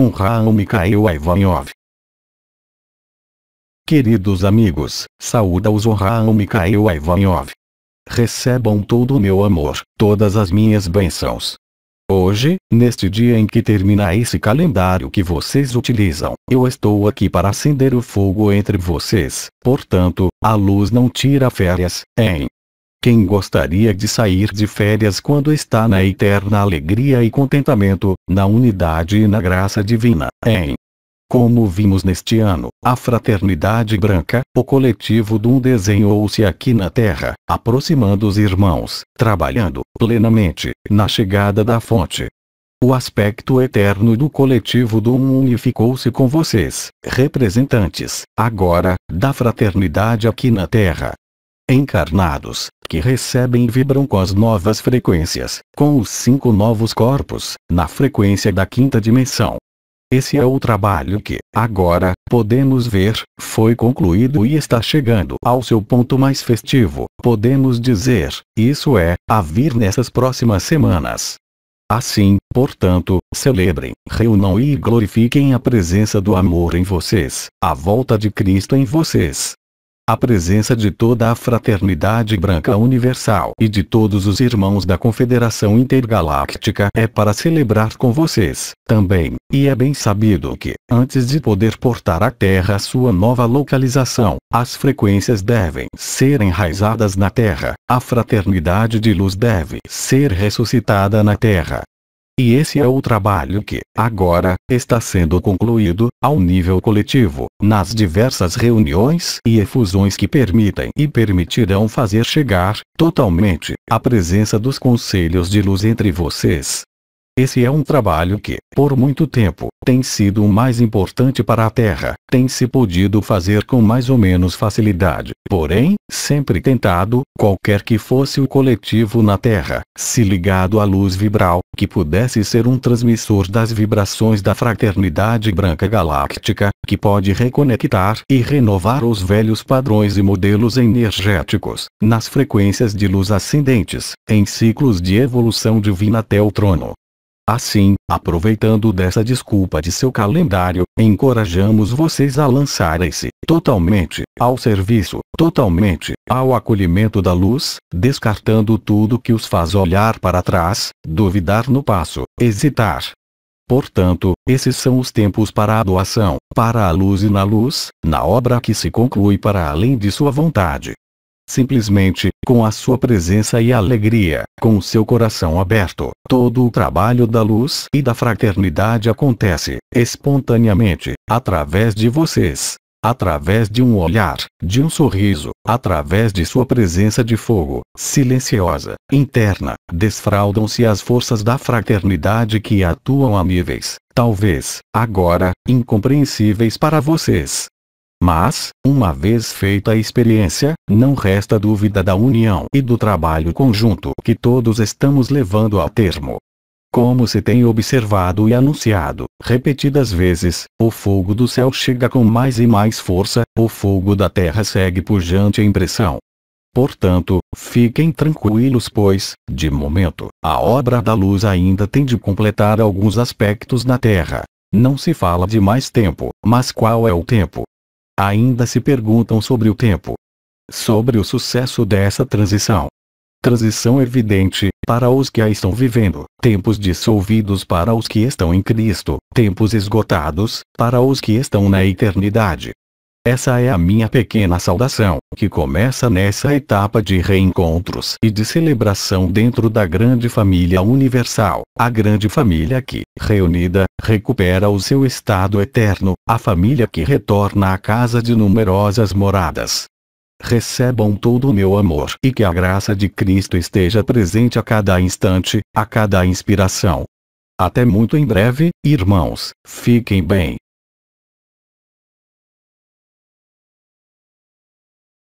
com Raul Mikhail Ivanov. Queridos amigos, saúda-os o Mikhail Ivanov. Recebam todo o meu amor, todas as minhas bênçãos. Hoje, neste dia em que termina esse calendário que vocês utilizam, eu estou aqui para acender o fogo entre vocês, portanto, a luz não tira férias, hein? Quem gostaria de sair de férias quando está na eterna alegria e contentamento, na unidade e na graça divina? Hein? Como vimos neste ano, a Fraternidade Branca, o coletivo Dum desenhou-se aqui na Terra, aproximando os irmãos, trabalhando, plenamente, na chegada da fonte. O aspecto eterno do coletivo Dum unificou-se com vocês, representantes, agora, da fraternidade aqui na Terra encarnados, que recebem e vibram com as novas frequências, com os cinco novos corpos, na frequência da quinta dimensão. Esse é o trabalho que, agora, podemos ver, foi concluído e está chegando ao seu ponto mais festivo, podemos dizer, isso é, a vir nessas próximas semanas. Assim, portanto, celebrem, reunam e glorifiquem a presença do amor em vocês, a volta de Cristo em vocês, a presença de toda a fraternidade branca universal e de todos os irmãos da Confederação Intergaláctica é para celebrar com vocês, também, e é bem sabido que, antes de poder portar a Terra sua nova localização, as frequências devem ser enraizadas na Terra, a fraternidade de luz deve ser ressuscitada na Terra, e esse é o trabalho que, agora, está sendo concluído, ao nível coletivo, nas diversas reuniões e efusões que permitem e permitirão fazer chegar, totalmente, a presença dos conselhos de luz entre vocês. Esse é um trabalho que, por muito tempo, tem sido o mais importante para a Terra, tem se podido fazer com mais ou menos facilidade, porém, sempre tentado, qualquer que fosse o coletivo na Terra, se ligado à luz vibral, que pudesse ser um transmissor das vibrações da fraternidade branca galáctica, que pode reconectar e renovar os velhos padrões e modelos energéticos, nas frequências de luz ascendentes, em ciclos de evolução divina até o trono. Assim, aproveitando dessa desculpa de seu calendário, encorajamos vocês a lançarem-se totalmente ao serviço, totalmente ao acolhimento da luz, descartando tudo que os faz olhar para trás, duvidar no passo, hesitar. Portanto, esses são os tempos para a doação, para a luz e na luz, na obra que se conclui para além de sua vontade, Simplesmente, com a sua presença e alegria, com o seu coração aberto, todo o trabalho da luz e da fraternidade acontece, espontaneamente, através de vocês. Através de um olhar, de um sorriso, através de sua presença de fogo, silenciosa, interna, desfraldam se as forças da fraternidade que atuam a níveis, talvez, agora, incompreensíveis para vocês, mas, uma vez feita a experiência, não resta dúvida da união e do trabalho conjunto que todos estamos levando a termo. Como se tem observado e anunciado, repetidas vezes, o fogo do céu chega com mais e mais força, o fogo da terra segue pujante em pressão. Portanto, fiquem tranquilos pois, de momento, a obra da luz ainda tem de completar alguns aspectos na terra. Não se fala de mais tempo, mas qual é o tempo? ainda se perguntam sobre o tempo. Sobre o sucesso dessa transição. Transição evidente, para os que a estão vivendo, tempos dissolvidos para os que estão em Cristo, tempos esgotados, para os que estão na eternidade. Essa é a minha pequena saudação, que começa nessa etapa de reencontros e de celebração dentro da grande família universal, a grande família que, reunida, recupera o seu estado eterno, a família que retorna à casa de numerosas moradas. Recebam todo o meu amor e que a graça de Cristo esteja presente a cada instante, a cada inspiração. Até muito em breve, irmãos, fiquem bem.